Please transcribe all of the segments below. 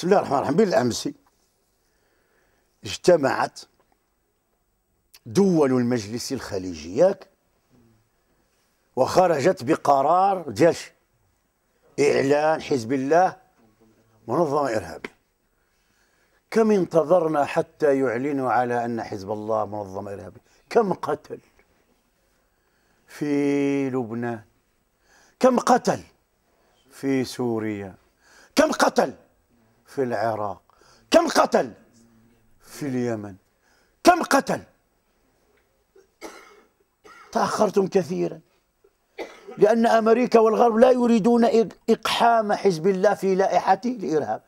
بسم الله الرحمن الرحيم بالأمس اجتمعت دول المجلس الخليجي ياك وخرجت بقرار جيش إعلان حزب الله منظمة إرهابية كم انتظرنا حتى يعلنوا على أن حزب الله منظمة إرهابية كم قتل في لبنان كم قتل في سوريا كم قتل في العراق كم قتل في اليمن كم قتل تأخرتم كثيرا لأن أمريكا والغرب لا يريدون إقحام حزب الله في لائحة الإرهاب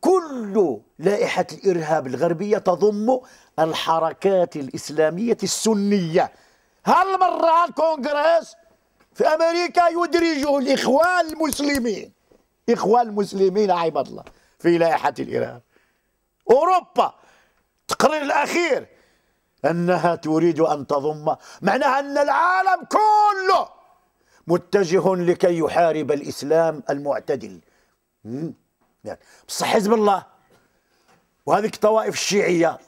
كل لائحة الإرهاب الغربية تضم الحركات الإسلامية السنية هل مرة الكونغرس في أمريكا يدرجه الإخوان المسلمين إخوان المسلمين عباد الله في لائحة الإرهاب أوروبا التقرير الأخير أنها تريد أن تضم معناها أن العالم كله متجه لكي يحارب الإسلام المعتدل يعني بصح حزب الله وهذيك الطوائف الشيعية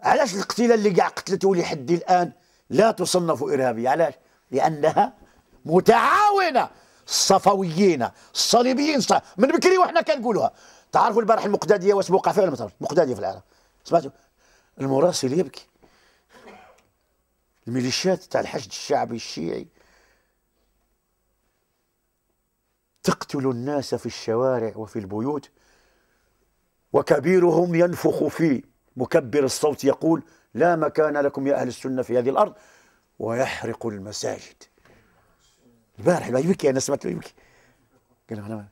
علاش القتيلة اللي قاع قتلته لحد الآن لا تصنف إرهابية علاش؟ لأنها متعاونة الصفويين الصليبيين من بكري وحنا كنقولوها تعرفوا البارح المقداديه واش وقع ولا ما تعرفش المقداديه في العراق سمعتوا المراسل يبكي الميليشيات تاع الحشد الشعبي الشيعي تقتل الناس في الشوارع وفي البيوت وكبيرهم ينفخ في مكبر الصوت يقول لا مكان لكم يا اهل السنه في هذه الارض ويحرق المساجد البارح يبكي انا سمعته يبكي قال انا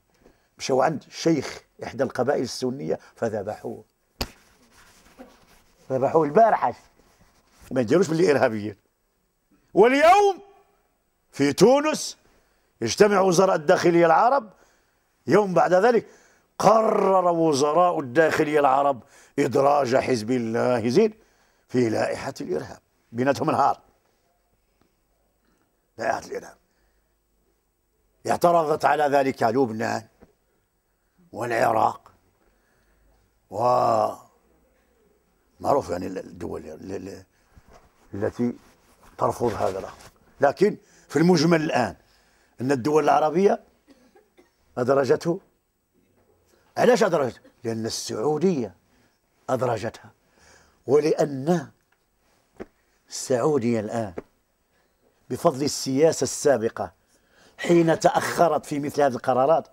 مشوا عند شيخ احدى القبائل السنيه فذبحوه ذبحوه البارحه ما يديروش باللي ارهابيين واليوم في تونس يجتمع وزراء الداخليه العرب يوم بعد ذلك قرر وزراء الداخليه العرب ادراج حزب الله زين في لائحه الارهاب بيناتهم نهار لائحه الارهاب اعترضت على ذلك لبنان والعراق و معروف يعني الدول التي ترفض هذا الامر لكن في المجمل الان ان الدول العربيه ادرجته علاش ادرجته لان السعوديه ادرجتها ولان السعوديه الان بفضل السياسه السابقه حين تأخرت في مثل هذه القرارات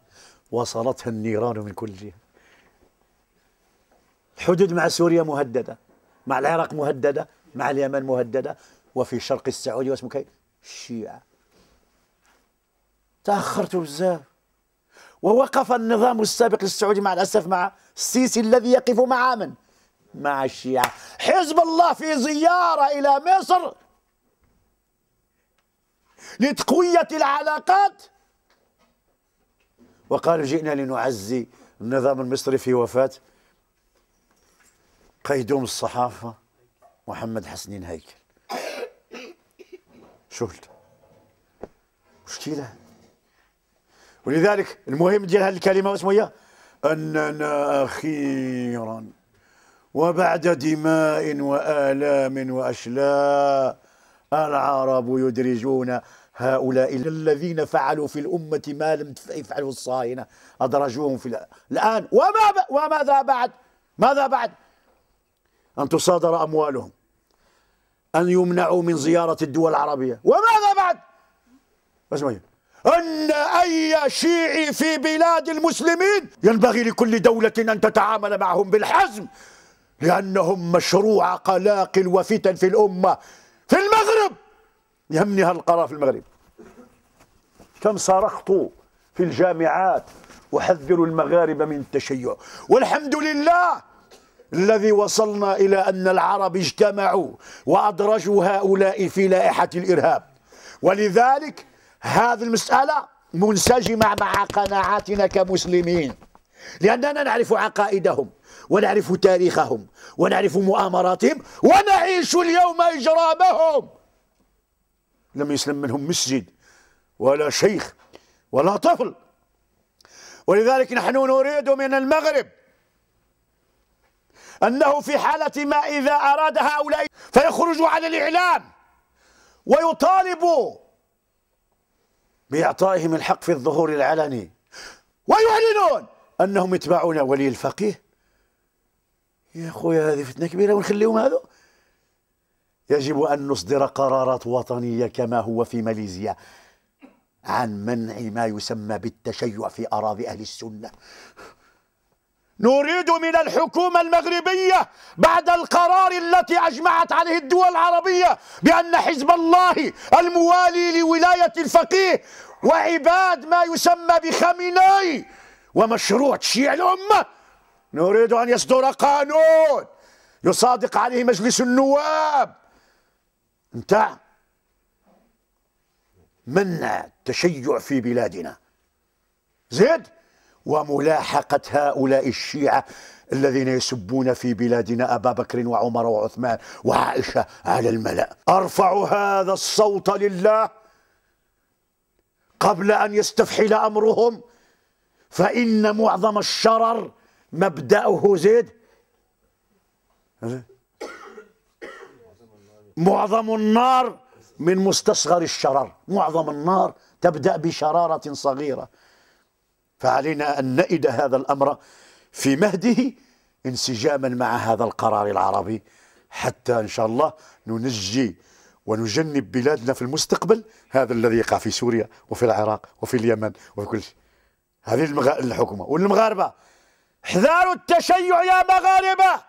وصلتها النيران من كل جهة الحدود مع سوريا مهددة مع العراق مهددة مع اليمن مهددة وفي شرق السعودية واسمه كي الشيعة تأخرت بزاف ووقف النظام السابق السعودي مع الأسف مع السيسي الذي يقف مع من؟ مع الشيعة حزب الله في زيارة إلى مصر لتقوية العلاقات وقالوا جئنا لنعزي النظام المصري في وفاة قيدوم الصحافة محمد حسنين هيكل شغلته مشكلة ولذلك المهم ديال هذه الكلمة واسمه هي أننا أخيرا وبعد دماء وآلام وأشلاء العرب يدرجون هؤلاء الذين فعلوا في الأمة ما لم يفعله الصهاينة أدرجوهم في الآن وما ب... وماذا بعد ماذا بعد أن تصادر أموالهم أن يمنعوا من زيارة الدول العربية وماذا بعد اسمعي أن أي شيعي في بلاد المسلمين ينبغي لكل دولة أن تتعامل معهم بالحزم لأنهم مشروع قلاقل وفتن في الأمة في المغرب يهمني هالقرار في المغرب كم صرخت في الجامعات وحذروا المغاربة من التشيع والحمد لله الذي وصلنا إلى أن العرب اجتمعوا وأدرجوا هؤلاء في لائحة الإرهاب ولذلك هذه المسألة منسجمة مع قناعاتنا كمسلمين لأننا نعرف عقائدهم ونعرف تاريخهم ونعرف مؤامراتهم ونعيش اليوم إجرامهم لم يسلم منهم مسجد ولا شيخ ولا طفل ولذلك نحن نريد من المغرب أنه في حالة ما إذا أراد هؤلاء فيخرجوا على الإعلام ويطالبوا بإعطائهم الحق في الظهور العلني ويعلنون أنهم يتبعون ولي الفقيه يا خويا هذه فتنه كبيره ونخليهم هذو يجب ان نصدر قرارات وطنيه كما هو في ماليزيا عن منع ما يسمى بالتشيع في اراضي اهل السنه نريد من الحكومة المغربية بعد القرار التي أجمعت عليه الدول العربية بأن حزب الله الموالي لولاية الفقيه وعباد ما يسمى بخميناي ومشروع تشيع الأمة نريد أن يصدر قانون يصادق عليه مجلس النواب أنت منع التشيع في بلادنا زيد وملاحقة هؤلاء الشيعة الذين يسبون في بلادنا أبا بكر وعمر وعثمان وعائشة على الملأ أرفع هذا الصوت لله قبل أن يستفحل أمرهم فإن معظم الشرر مبدأه زيد معظم النار من مستصغر الشرر معظم النار تبدأ بشرارة صغيرة فعلينا أن نئد هذا الأمر في مهده انسجاما مع هذا القرار العربي حتى إن شاء الله ننجي ونجنب بلادنا في المستقبل هذا الذي يقع في سوريا وفي العراق وفي اليمن وفي كل شيء هذه الحكومة والمغاربة احذروا التشيع يا مغاربة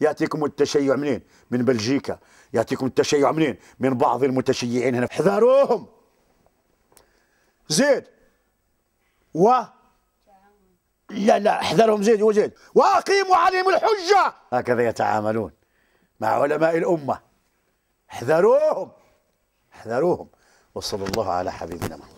يأتيكم التشيع منين؟ من بلجيكا يأتيكم التشيع منين؟ من بعض المتشيعين هنا احذروهم زيد و لا لا احذرهم زيد وزيد واقيموا عليهم الحجه هكذا يتعاملون مع علماء الامه احذروهم احذروهم وصلى الله على حبيبنا محمد